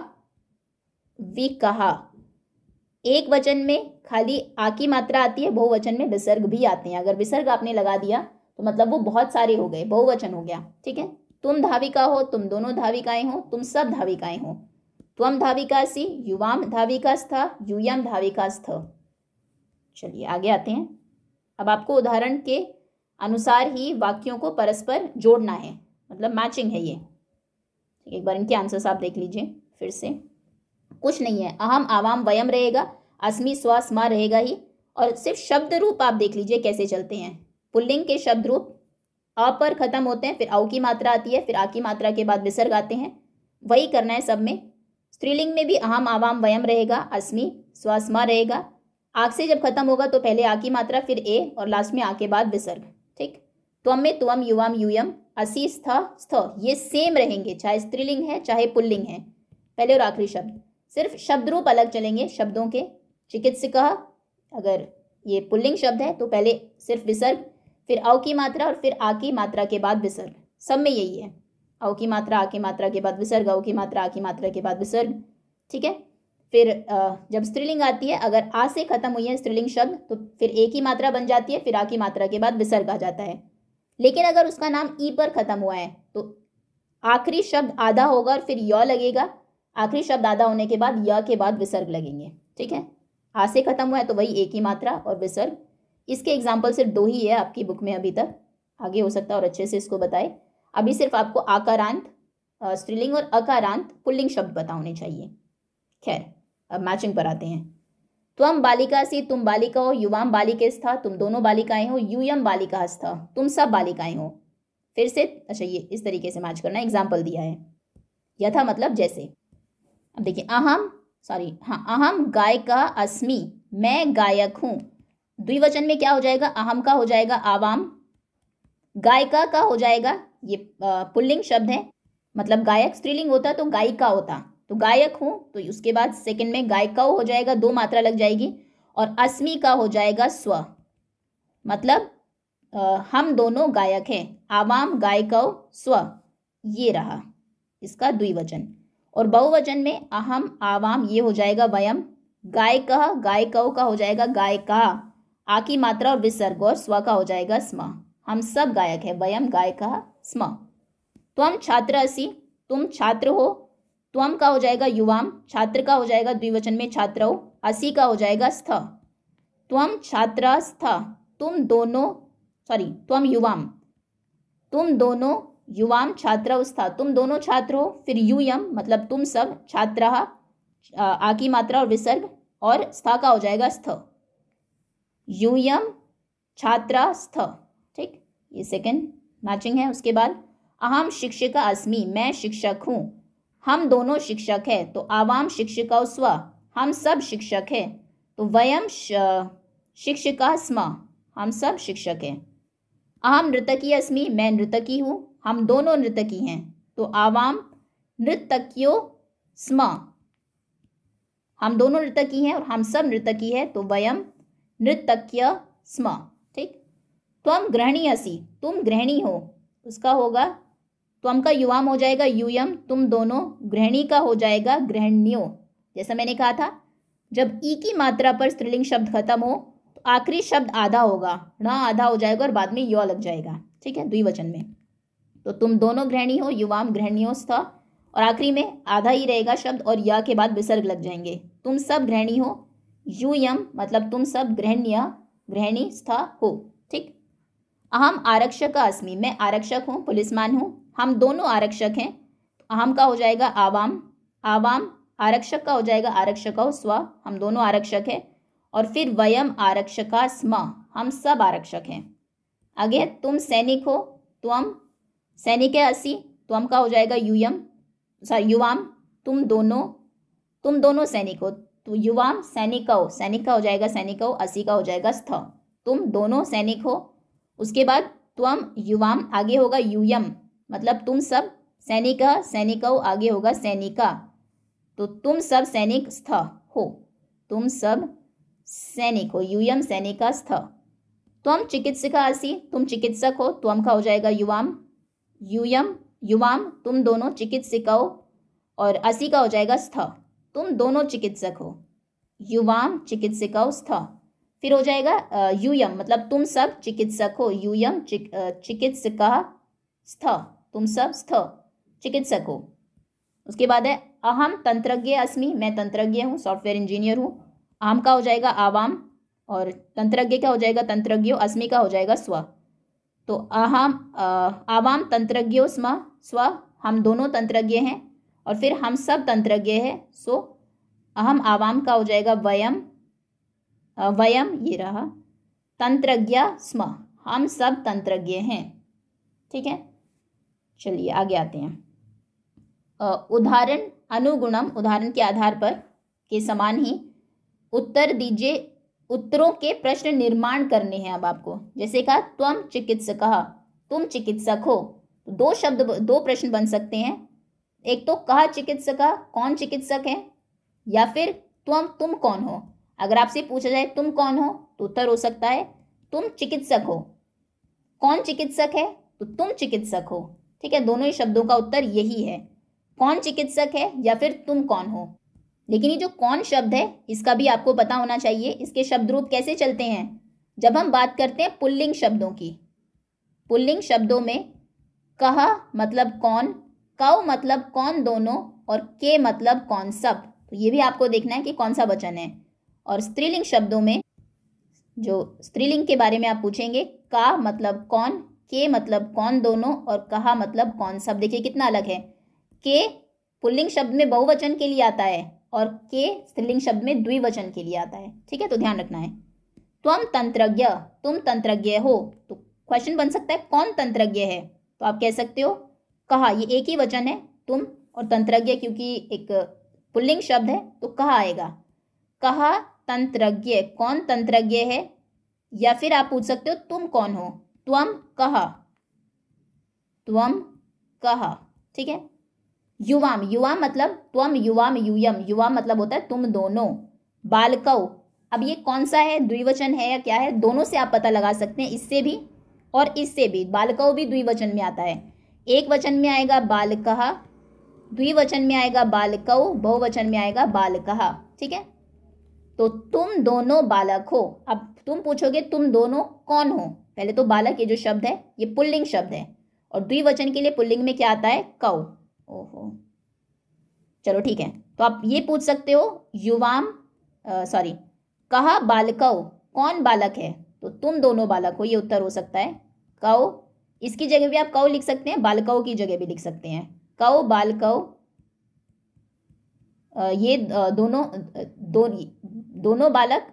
वी कहा एक वचन में खाली आ की मात्रा आती है बहुवचन में विसर्ग भी आते हैं अगर विसर्ग आपने लगा दिया तो मतलब वो बहुत सारे हो गए बहुवचन हो गया ठीक है तुम धाविका हो तुम दोनों धाविकाएं हो तुम सब धाविकाएं हो त्वम धाविका सी युवाम धाविका स्थ यूयम धाविका स्थ चलिए आगे आते हैं अब आपको उदाहरण के अनुसार ही वाक्यों को परस्पर जोड़ना है मतलब मैचिंग है ये एक बार इनके आंसर्स आप देख लीजिए फिर से कुछ नहीं है अहम आवाम वयम रहेगा अस्मी माँ रहेगा ही और सिर्फ शब्द रूप आप देख लीजिए कैसे चलते हैं पुल्लिंग के शब्द रूप अ पर खत्म होते हैं फिर औ की मात्रा आती है फिर आ की मात्रा के बाद विसर्ग आते हैं वही करना है सब में स्त्रीलिंग में भी अहम आवाम वयम रहेगा अस्मी स्वास्मा रहेगा आग से जब खत्म होगा तो पहले आ की मात्रा फिर ए और लास्ट में आ के बाद विसर्ग ठीक त्वम में त्वम युवाम यूयम असी स्थ स्थ ये सेम रहेंगे चाहे स्त्रीलिंग है चाहे पुल्लिंग है पहले और आखिरी शब्द सिर्फ शब्द रूप अलग चलेंगे शब्दों के चिकित्सक अगर ये पुल्लिंग शब्द है तो पहले सिर्फ विसर्ग फिर अव की मात्रा और फिर आ की मात्रा के बाद विसर्ग सब में यही है अव की मात्रा आ की मात्रा के बाद विसर्ग अव की मात्रा आ की मात्रा के बाद विसर्ग ठीक है फिर जब स्त्रीलिंग आती है अगर आ से खत्म हुई है स्त्रीलिंग शब्द तो फिर एक ही मात्रा बन जाती है फिर आ की मात्रा के बाद विसर्ग आ जाता है लेकिन अगर उसका नाम ई पर खत्म हुआ है तो आखिरी शब्द आधा होगा और फिर य लगेगा आखिरी शब्द आधा होने के बाद य के बाद विसर्ग लगेंगे ठीक है आ से खत्म हुआ है तो वही एक ही मात्रा और विसर्ग इसके एग्जाम्पल सिर्फ दो ही है आपकी बुक में अभी तक आगे हो सकता है और अच्छे से इसको बताए अभी सिर्फ आपको आकारांत स्त्रीलिंग और अकारांत पुल्लिंग शब्द बता होने चाहिए खैर मैचिंग पर आते हैं त्वम तो बालिका से तुम बालिका हो युवाम बालिके स्था तुम दोनों बालिकाएं हो यूयम बालिका स्था तुम सब बालिकाएं हो फिर से अच्छा ये इस तरीके से मैच करना एग्जाम्पल दिया है यथा मतलब जैसे अब देखिए अहम सॉरी हाँ अहम गायिका अस्मी मैं गायक हूँ द्विवचन में क्या हो जाएगा अहम का हो जाएगा आवाम गायिका का हो जाएगा ये पुल्लिंग शब्द है मतलब गायक स्त्रीलिंग होता तो गायिका होता तो गायक हूं तो उसके बाद सेकंड में गायिका हो जाएगा दो मात्रा लग जाएगी और अस्मि का हो जाएगा स्व मतलब आ, हम दोनों गायक हैं आवाम गायिकाओ स्व ये रहा इसका द्विवचन और बहुवचन में अहम आवाम ये हो जाएगा वयम गायक गायिकाओं का हो जाएगा गायिका आ की मात्रा और विसर्ग और स्व का हो जाएगा स्म हम सब गायक है वयम गायिका स्म तुम तो छात्र असी तुम छात्र हो त्वम का हो जाएगा युवाम छात्र का हो जाएगा द्विवचन में छात्र असी का हो जाएगा स्थ त्वम छात्र स्थ तुम दोनों सॉरी त्वम युवाम तुम दोनों युवाम छात्र स्थ तुम दोनों छात्र हो फिर यूयम मतलब तुम सब छात्रा आकी मात्रा और विसर्ग और स्था का हो जाएगा स्थ यूयम छात्रा स्थ ठीक ये सेकंड मैचिंग है उसके बाद अहम शिक्षिका अस्मि मैं शिक्षक हूँ हम दोनों शिक्षक है तो आवाम शिक्षिका स्व हम सब शिक्षक है तो वयम शिक्षिका स्म हम सब शिक्षक हैं अहम नृतकी अस्मि मैं नृतकी हूँ हम दोनों नृतकी हैं तो आवाम नृतकियो स्म हम दोनों नृतकी हैं और हम सब नृतकी है तो वयम नृतक्य स्म ठीक तुम गृहणी असी तुम गृहणी हो उसका होगा त्वम का युवाम हो जाएगा यूयम तुम दोनों गृहणी का हो जाएगा गृहणियो जैसा मैंने कहा था जब ई की मात्रा पर स्त्रीलिंग शब्द खत्म हो तो आखिरी शब्द आधा होगा ण आधा हो जाएगा और बाद में यो लग जाएगा ठीक है द्विवचन में तो तुम दोनों ग्रहणी हो युवाम गृहणियो स्थ और आखिरी में आधा ही रहेगा शब्द और य के बाद विसर्ग लग जाएंगे तुम सब ग्रहणी हो यूयम मतलब तुम सब ग्रहण्य ग्रहणी स्थ हो ठीक अहम आरक्षक अस्मि मैं आरक्षक हूँ पुलिसमान हूँ हम दोनों आरक्षक हैं हम का हो जाएगा आवाम आवाम आरक्षक का हो जाएगा आरक्षक स्व हम दोनों आरक्षक हैं और फिर वयम आरक्षका स्म हम सब आरक्षक हैं आगे तुम सैनिक हो तुम सैनिक है असी तुम तो का हो जाएगा यूयम सॉरी युवाम तुम दोनों तुम दोनों सैनिक हो तो युवाम सैनिक हो सैनिक का हो जाएगा सैनिक हो असी का हो जाएगा स्थ तुम दोनों सैनिक हो उसके बाद तुम युवाम आगे होगा यूयम मतलब तुम सब सैनिक हो आगे होगा सैनिका तो तुम सब सैनिक स्थ हो तुम सब सैनिक हो यूयम सैनिका स्थ तुम चिकित्सिका आसी तुम चिकित्सक हो तुम का हो जाएगा युवाम यूयम युवाम तुम दोनों चिकित्सिकाओ और असी का हो जाएगा स्थ तुम दोनों चिकित्सक हो युवाम चिकित्सिकाओ स्थ फिर हो जाएगा यूयम मतलब तुम सब चिकित्सक हो यूयम चिक, चिकित्सिका स्थ तुम सब स्थ चिकित्सक हो उसके बाद है अहम तंत्रज्ञ अस्मि मैं तंत्रज्ञ हूँ सॉफ्टवेयर इंजीनियर हूँ आम का हो जाएगा आवाम और तंत्रज्ञ का हो जाएगा तंत्रज्ञो अस्मि का हो जाएगा स्व तो अहम आवाम तंत्रज्ञो स्म स्व हम दोनों तंत्रज्ञ हैं और फिर हम सब तंत्रज्ञ है सो अहम आवाम का हो जाएगा वयम वयम ये रहा तंत्रज्ञ स्म हम सब तंत्रज्ञ हैं ठीक है चलिए आगे आते हैं उदाहरण अनुगुणम उदाहरण के आधार पर के समान ही उत्तर दीजिए उत्तरों के प्रश्न निर्माण करने हैं अब आपको जैसे कहा त्वम चिकित्सक तुम चिकित्सक हो तो दो शब्द दो प्रश्न बन सकते हैं एक तो कहा चिकित्सक कौन चिकित्सक है या फिर तुम तुम कौन हो अगर आपसे पूछा जाए तुम कौन हो तो उत्तर हो सकता है तुम चिकित्सक हो कौन चिकित्सक है तो तुम चिकित्सक हो ठीक है दोनों ही शब्दों का उत्तर यही है कौन चिकित्सक है या फिर तुम कौन हो लेकिन ये जो कौन शब्द है इसका भी आपको पता होना चाहिए इसके शब्द रूप कैसे चलते हैं जब हम बात करते हैं पुल्लिंग शब्दों की पुल्लिंग शब्दों में कह मतलब कौन कौ मतलब कौन दोनों और के मतलब कौन सब तो ये भी आपको देखना है कि कौन सा वचन है और स्त्रीलिंग शब्दों में जो स्त्रीलिंग के बारे में आप पूछेंगे का मतलब कौन के मतलब कौन दोनों और कहा मतलब कौन सब देखिए कितना अलग है के पुल्लिंग शब्द में बहुवचन के लिए आता है और के स्त्रीलिंग शब्द में द्विवचन के लिए आता है ठीक है तो ध्यान रखना है तुम तंत्रज्ञ तुम तंत्रज्ञ हो तो क्वेश्चन बन सकता है कौन तंत्रज्ञ है तो आप कह सकते हो कहा ये एक ही वचन है तुम और तंत्रज्ञ क्योंकि एक पुल्लिंग शब्द है तो कहा आएगा कहा तंत्रज्ञ कौन तंत्रज्ञ है या फिर आप पूछ सकते हो तुम कौन हो त्वम कह त्वम कह ठीक है युवाम युवा मतलब त्वम युवाम युयम युवा मतलब होता है तुम दोनों बालकव अब ये कौन सा है द्विवचन है या क्या है दोनों से आप पता लगा सकते हैं इससे भी और इससे भी बालकव भी द्विवचन में आता है एक वचन में आएगा कह द्विवचन में आएगा बालकव बहुवचन में आएगा बालकह ठीक है तो तुम दोनों बालक हो अब तुम पूछोगे तुम दोनों कौन हो पहले तो बालक ये जो शब्द है ये पुल्लिंग शब्द है और द्विवचन के लिए पुल्लिंग में क्या आता है कौ ओहो चलो ठीक है तो आप ये पूछ सकते हो युवाम सॉरी कहा बालकौ कौन बालक है तो तुम दोनों बालक हो ये उत्तर हो सकता है कौ इसकी जगह भी आप कौ लिख सकते हैं बालकौ की जगह भी लिख सकते हैं कौ बालकौ ये दोनों दो, दोनों बालक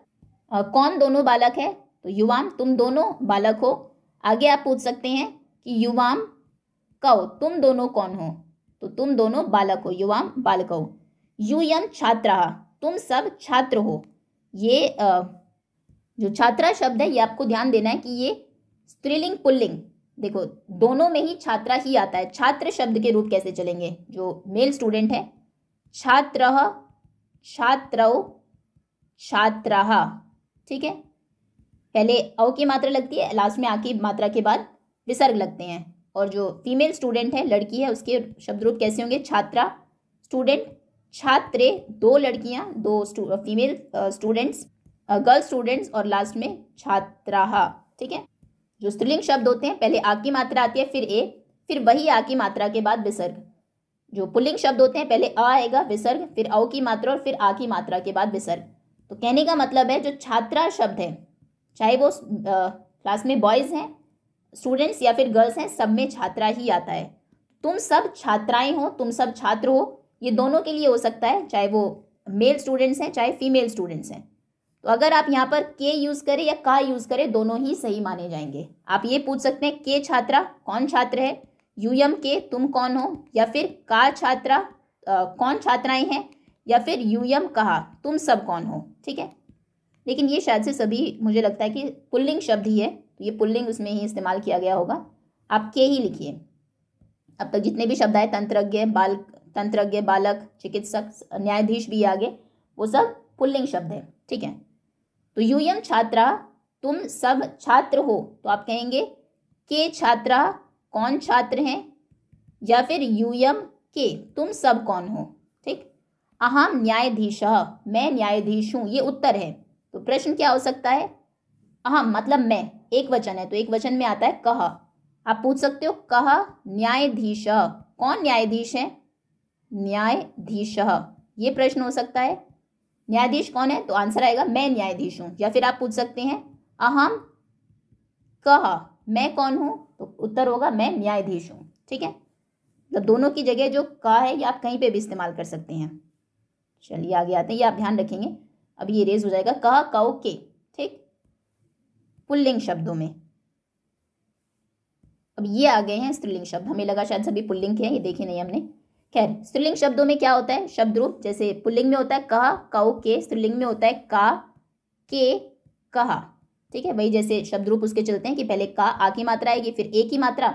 कौन दोनों बालक है तो युवाम तुम दोनों बालक हो आगे आप पूछ सकते हैं कि युवाम कहो तुम दोनों कौन हो तो तुम दोनों बालक हो युवाम बालक हो यूयम छात्रा तुम सब छात्र हो ये आ, जो छात्रा शब्द है ये आपको ध्यान देना है कि ये स्त्रीलिंग पुल्लिंग देखो दोनों में ही छात्रा ही आता है छात्र शब्द के रूप कैसे चलेंगे जो मेल स्टूडेंट है छात्र छात्र छात्रा ठीक है पहले औ की मात्रा लगती है लास्ट में आ की मात्रा के बाद विसर्ग लगते हैं और जो फीमेल स्टूडेंट है लड़की है उसके शब्द रूप कैसे होंगे छात्रा स्टूडेंट छात्र दो लड़कियां दो फीमेल स्टूडेंट्स गर्ल स्टूडेंट्स और लास्ट में छात्राहा ठीक है जो स्त्रीलिंग शब्द होते हैं पहले आ की मात्रा आती है फिर ए फिर वही आ की मात्रा के बाद विसर्ग जो पुल्लिंग शब्द होते हैं पहले आ आएगा विसर्ग फिर औ की मात्रा और फिर आ की मात्रा के बाद विसर्ग तो कहने का मतलब है जो छात्रा शब्द है चाहे वो क्लास में बॉयज़ हैं स्टूडेंट्स या फिर गर्ल्स हैं सब में छात्रा ही आता है तुम सब छात्राएं हो तुम सब छात्र हो ये दोनों के लिए हो सकता है चाहे वो मेल स्टूडेंट्स हैं चाहे फीमेल स्टूडेंट्स हैं तो अगर आप यहाँ पर के यूज़ करें या का यूज़ करें दोनों ही सही माने जाएंगे आप ये पूछ सकते हैं के छात्रा कौन छात्र है यू एम के तुम कौन हो या फिर का छात्रा आ, कौन छात्राएं हैं या फिर यू एम कहा तुम सब कौन हो ठीक है लेकिन ये शायद से सभी मुझे लगता है कि पुल्लिंग शब्द ही है तो ये पुल्लिंग उसमें ही इस्तेमाल किया गया होगा आप के ही लिखिए अब तक जितने भी शब्द आए तंत्रज्ञ बाल तंत्रज्ञ बालक चिकित्सक न्यायाधीश भी आगे वो सब पुल्लिंग शब्द है ठीक है तो यूयम छात्रा तुम सब छात्र हो तो आप कहेंगे के छात्रा कौन छात्र हैं या फिर यूयम के तुम सब कौन हो ठीक अहम न्यायाधीश मैं न्यायाधीश हूँ ये उत्तर है तो प्रश्न क्या हो सकता है अहम मतलब मैं एक वचन है तो एक वचन में आता है कह आप पूछ सकते हो कह न्यायाधीश कौन न्यायाधीश है न्यायधीश ये प्रश्न हो सकता है न्यायाधीश कौन है तो आंसर आएगा मैं न्यायाधीश हूं या फिर आप पूछ सकते हैं अहम कह मैं कौन हूं तो उत्तर होगा मैं न्यायाधीश हूं ठीक है मतलब तो दोनों की जगह जो का है ये आप कहीं पे भी इस्तेमाल कर सकते हैं चलिए आगे आते हैं ये आप ध्यान रखेंगे अब ये रेज हो जाएगा का काउ के ठीक पुल्लिंग शब्दों में अब ये आ गए हैं स्त्रीलिंग शब्द हमें लगा शायद सभी पुल्लिंग के हैं ये देखे नहीं हमने खैर स्त्रीलिंग शब्दों में क्या होता है शब्द रूप जैसे पुल्लिंग में होता है कहा काउ के स्त्रीलिंग में होता है का के कहा ठीक है वही जैसे शब्द रूप उसके चलते हैं कि पहले का आ की मात्रा आएगी फिर ए की मात्रा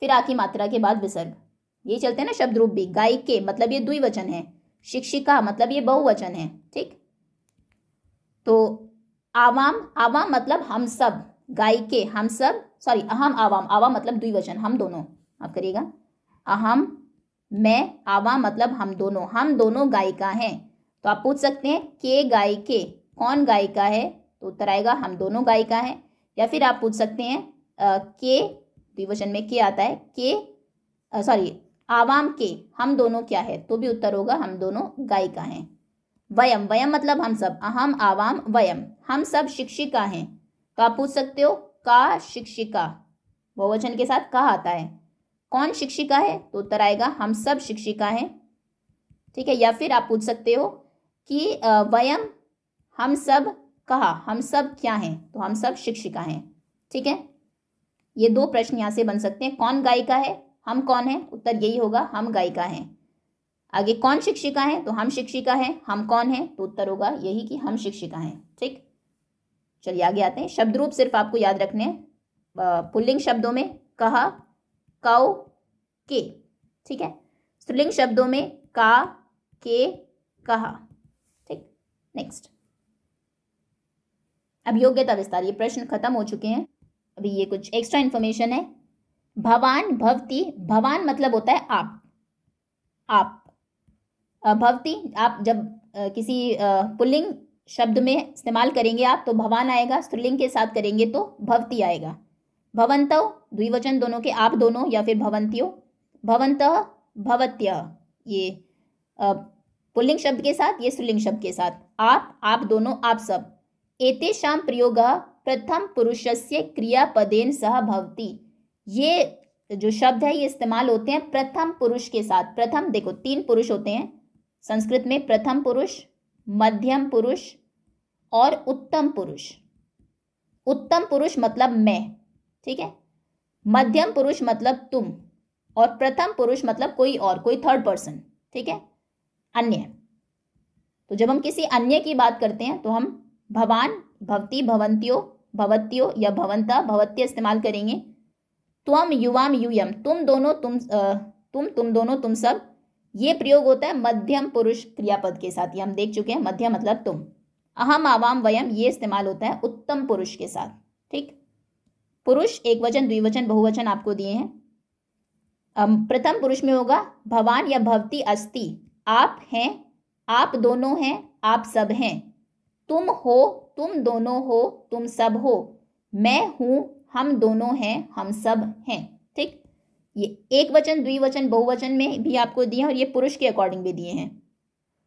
फिर आ की मात्रा के बाद विसर्ग ये चलते हैं ना शब्द रूप भी गाय के मतलब ये द्विवचन है शिक्षिका मतलब ये बहुवचन है ठीक तो आवाम आवाम मतलब हम सब गाय के हम सब सॉरी अहम आवाम आवाम मतलब द्विवचन हम दोनों आप करिएगा अहम मैं आवाम मतलब हम दोनों हम दोनों गायिका हैं तो आप पूछ सकते हैं के गाय के कौन गायिका है तो उत्तर आएगा हम दोनों गायिका हैं है या फिर आप पूछ सकते हैं आ, के द्विवचन में के आता है के सॉरी आवाम के हम दोनों क्या है तो भी उत्तर होगा हम दोनों गायिका हैं वयम वयम मतलब हम सब अहम आवाम वयम हम सब शिक्षिका हैं का पूछ सकते हो का शिक्षिका बहुवचन के साथ का आता है कौन शिक्षिका है तो उत्तर आएगा हम सब शिक्षिका हैं ठीक है या फिर आप पूछ सकते हो कि वयम हम सब कहा हम सब क्या हैं तो हम सब शिक्षिका हैं ठीक है ये दो प्रश्न यहाँ से बन सकते हैं कौन गायिका है हम कौन है उत्तर यही होगा हम गायिका हैं आगे कौन शिक्षिका है तो हम शिक्षिका है हम कौन है तो उत्तर होगा यही कि हम शिक्षिका है ठीक चलिए आगे आते हैं शब्द रूप सिर्फ आपको याद रखने पुल्लिंग शब्दों में कहा कौ के ठीक है स्त्रीलिंग शब्दों में का के कहा ठीक नेक्स्ट अब योग्यता विस्तार ये प्रश्न खत्म हो चुके हैं अभी ये कुछ एक्स्ट्रा इन्फॉर्मेशन है भवान भवती भवान मतलब होता है आप आप भवती आप जब किसी पुल्लिंग शब्द में इस्तेमाल करेंगे आप तो भवान आएगा स्त्रीलिंग के साथ करेंगे तो भवती आएगा भवंत द्विवचन दोनों के आप दोनों या फिर भवंतियों भवंत भवत्य ये पुल्लिंग शब्द के साथ ये स्त्रीलिंग शब्द के साथ आप आप दोनों आप सब एतेषाम प्रयोग प्रथम पुरुषस्य क्रियापदेन सह भवती ये जो शब्द है ये इस्तेमाल होते हैं प्रथम पुरुष के साथ प्रथम देखो तीन पुरुष होते हैं संस्कृत में प्रथम पुरुष मध्यम पुरुष और उत्तम पुरुष उत्तम पुरुष मतलब मैं ठीक है मध्यम पुरुष मतलब तुम और प्रथम पुरुष मतलब कोई और कोई थर्ड पर्सन ठीक है अन्य तो जब हम किसी अन्य की बात करते हैं तो हम भवान भवती भवंतियों भवत्यो या भवंता भवत्य इस्तेमाल करेंगे त्वम युवाम यूयम तुम दोनों तुम तुम तुम दोनों तुम सब ये प्रयोग होता है मध्यम पुरुष क्रियापद के साथ ये हम देख चुके हैं मध्यम मतलब तुम अहम आवाम वयम ये इस्तेमाल होता है उत्तम पुरुष के साथ ठीक पुरुष एक वचन द्विवचन बहुवचन आपको दिए हैं प्रथम पुरुष में होगा भवान या भवती अस्ति आप हैं आप दोनों हैं आप सब हैं तुम हो तुम दोनों हो तुम सब हो मैं हूं हम दोनों हैं हम सब हैं ये एक वचन द्विवचन बहुवचन में भी आपको दिए हैं और ये पुरुष के अकॉर्डिंग भी दिए हैं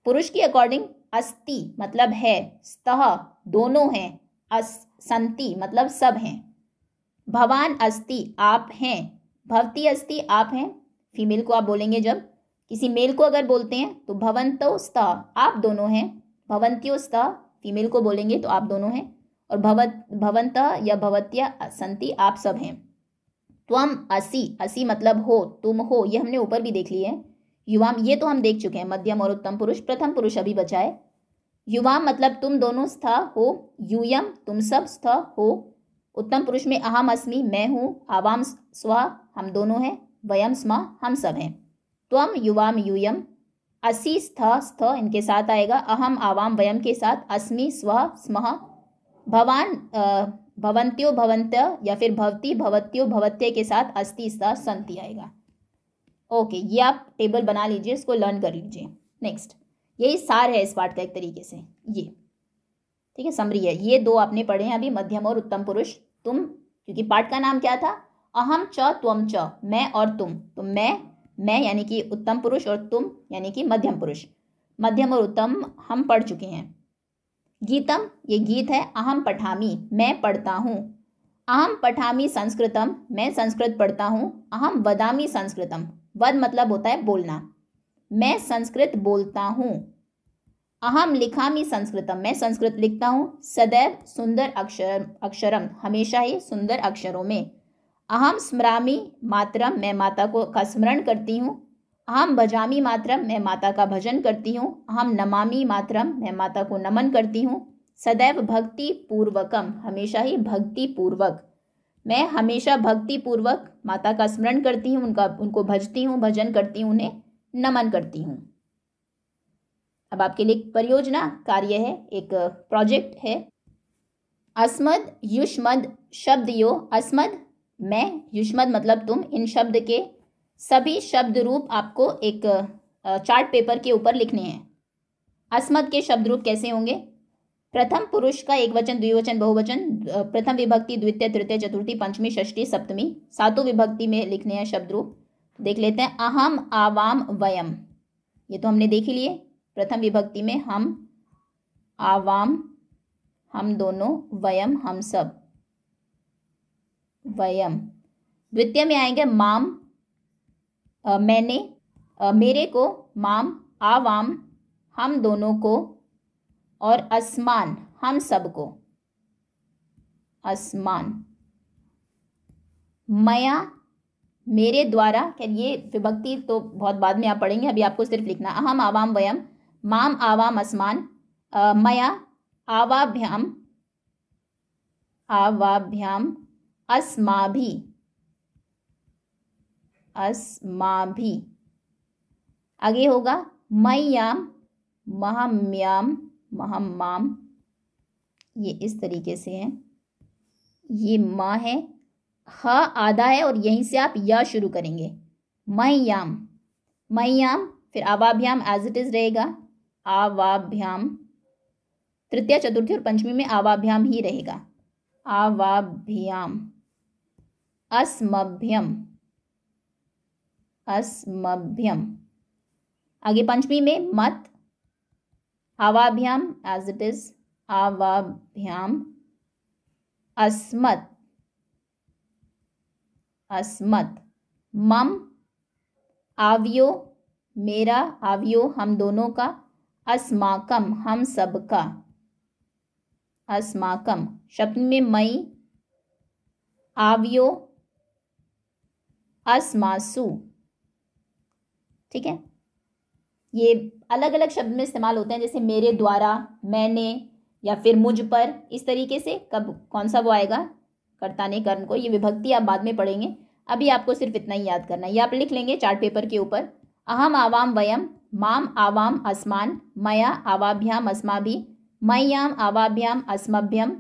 पुरुष के अकॉर्डिंग अस्ति मतलब है स्तः दोनों हैं अस संति मतलब सब हैं भवान अस्ति आप हैं भवती अस्ति आप हैं फीमेल को आप बोलेंगे जब किसी मेल को अगर बोलते हैं तो भवंतो स्त आप दोनों हैं भवंतियो स्त फीमेल को बोलेंगे तो आप दोनों हैं और भवत भवंत या भवत्या संति आप सब हैं त्वम असी असी मतलब हो तुम हो ये हमने ऊपर भी देख लिए है युवाम ये तो हम देख चुके हैं मध्यम और उत्तम पुरुष प्रथम पुरुष अभी बचाए युवाम मतलब तुम दोनों स्थ हो यूयम तुम सब स्थ हो उत्तम पुरुष में अहम अस्मि मैं हूँ आवाम स्व हम दोनों हैं वयम स्म हम सब हैं त्वम युवाम यूयम असी स्थ स्थ इनके साथ आएगा अहम आवाम वयम के साथ अस्मि स्व स्म भवान भवंत्यो भवंत्य या फिर भवती भवत्यो भवत्य के साथ अस्थि सा संति आएगा ओके ये आप टेबल बना लीजिए इसको लर्न कर लीजिए नेक्स्ट यही सार है इस पाठ का एक तरीके से ये ठीक है समरी है ये दो आपने पढ़े हैं अभी मध्यम और उत्तम पुरुष तुम क्योंकि पाठ का नाम क्या था अहम च त्वम च मैं और तुम तो मैं मैं यानी कि उत्तम पुरुष और तुम यानी कि मध्यम पुरुष मध्यम और उत्तम हम पढ़ चुके हैं गीतम ये गीत है अहम पठामी मैं पढ़ता हूँ अहम पठामी संस्कृतम मैं संस्कृत पढ़ता हूँ अहम वदामी संस्कृतम वद मतलब होता है बोलना मैं संस्कृत बोलता हूँ अहम लिखामी संस्कृतम मैं संस्कृत लिखता हूँ सदैव सुंदर अक्षर अक्षरम हमेशा ही सुंदर अक्षरों में अहम स्मरामी मातरम मैं माता को का स्मरण करती हूँ अहम भजामी मातरम मैं माता का भजन करती हूँ अहम नमामि मातरम मैं माता को नमन करती हूँ सदैव भक्ति पूर्वकम हमेशा ही भक्ति पूर्वक मैं हमेशा भक्ति पूर्वक माता का स्मरण करती हूँ उनका उनको भजती हूँ भजन करती हूँ उन्हें नमन करती हूँ अब आपके लिए परियोजना कार्य है एक प्रोजेक्ट है अस्मद युष्मद शब्द यो अस्मद मैं युष्मद मतलब तुम इन शब्द के सभी शब्द रूप आपको एक चार्ट पेपर के ऊपर लिखने हैं अस्मद के शब्द रूप कैसे होंगे प्रथम पुरुष का एक वचन द्विवचन बहुवचन प्रथम विभक्ति द्वितीय तृतीय चतुर्थी पंचमी षष्ठी सप्तमी सातों विभक्ति में लिखने हैं शब्द रूप देख लेते हैं अहम आवाम वयम ये तो हमने देख ही लिए प्रथम विभक्ति में हम आवाम हम दोनों वयम हम सब वयम द्वितीय में आएंगे माम मैंने मेरे को माम आवाम हम दोनों को और आसमान हम सबको आसमान मया मेरे द्वारा खैर ये विभक्ति तो बहुत बाद में आप पढ़ेंगे अभी आपको सिर्फ लिखना अहम आवाम वयम माम आवाम आसमान मया आवाभ्याम आवाभ्याम अस्मा भी अस्माभि आगे होगा मयाम महम्याम महम्माम ये इस तरीके से है ये माँ है ह आधा है और यहीं से आप या शुरू करेंगे मैयाम मयाम फिर आवाभ्याम एज इट इज़ रहेगा आवाभ्याम तृतीय चतुर्थी और पंचमी में आवाभ्याम ही रहेगा आवाभ्याम अस्मभ्यम अस्मभ्यम आगे पंचमी में मत आवाभ्याम एज इट इज आवाभ्याम अस्मत अस्मत मम आवियो मेरा आवियो हम दोनों का अस्माकम हम सब का अस्माकम शब्द में मई आवियो अस्मासु ठीक है ये अलग अलग शब्द में इस्तेमाल होते हैं जैसे मेरे द्वारा मैंने या फिर मुझ पर इस तरीके से कब कौन सा वो आएगा कर्ता ने कर्म को ये विभक्ति आप बाद में पढ़ेंगे अभी आपको सिर्फ इतना ही याद करना है ये आप लिख लेंगे चार्ट पेपर के ऊपर अहम आवाम वयम माम आवाम असमान मया आवाभ्याम भी मयाम आवाभ्याम अस्मभ्यम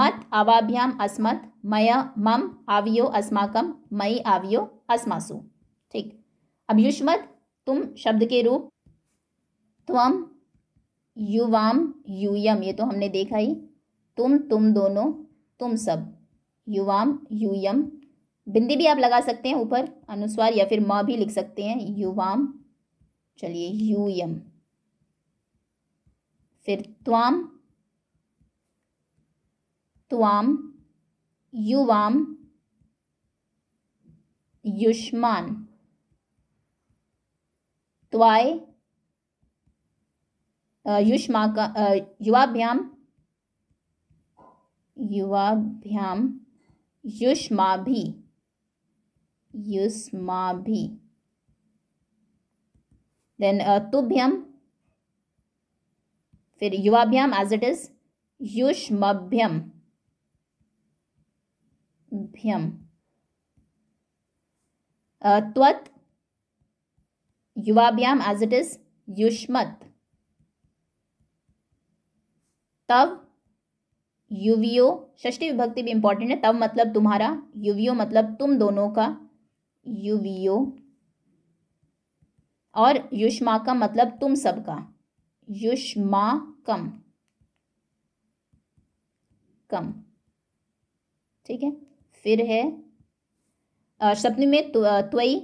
मत आवाभ्याम अस्मत मय मम आवियो अस्माकम मई आवियो अस्मासु ठीक अब युष्मत तुम शब्द के रूप त्वम युवाम यूयम ये तो हमने देखा ही तुम तुम दोनों तुम सब युवाम यूयम बिंदी भी आप लगा सकते हैं ऊपर अनुस्वार या फिर माँ भी लिख सकते हैं युवाम चलिए यूयम फिर त्वाम त्वाम युवाम युष्मान त्वाय युष्माक युवाभ्याम युवाभ्याम युष्मा भी युष्मा भी देन तुभ्यम फिर युवाभ्याम एज इट इज युष्मभ्यम भ्यम त्वत् युवाभ्याम एज इट इज युष्मत तब युवियो षष्टी विभक्ति भी इंपॉर्टेंट है तब मतलब तुम्हारा युवियो मतलब तुम दोनों का युवियो और का मतलब तुम सबका युष्माकम कम ठीक है फिर है सप्तमी में त्वई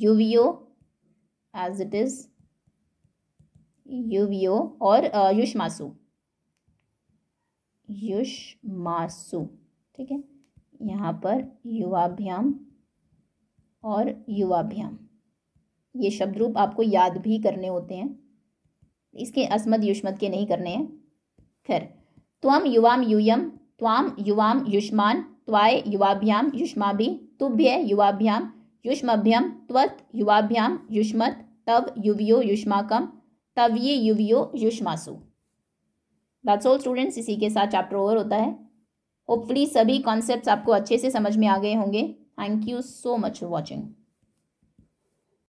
यूवीओ एज इट इज यूवीओ और युष्मासु युष्मासु ठीक है यहाँ पर युवाभ्याम और युवाभ्याम ये शब्द रूप आपको याद भी करने होते हैं इसके अस्मद युष्मद के नहीं करने हैं खैर त्वम युवाम यूयम त्वाम युवाम युष्मान त्वाय युवाभ्याम युष्माभि तुभ्य युवाभ्याम युष्मभ्यम त्वत युवाभ्याम युष्मत तव युवियो युष्माकम तव्ये युवियो युष्मासु दैट्स ऑल स्टूडेंट्स इसी के साथ चैप्टर ओवर होता है होपफुली सभी कॉन्सेप्ट्स आपको अच्छे से समझ में आ गए होंगे thank you so much for watching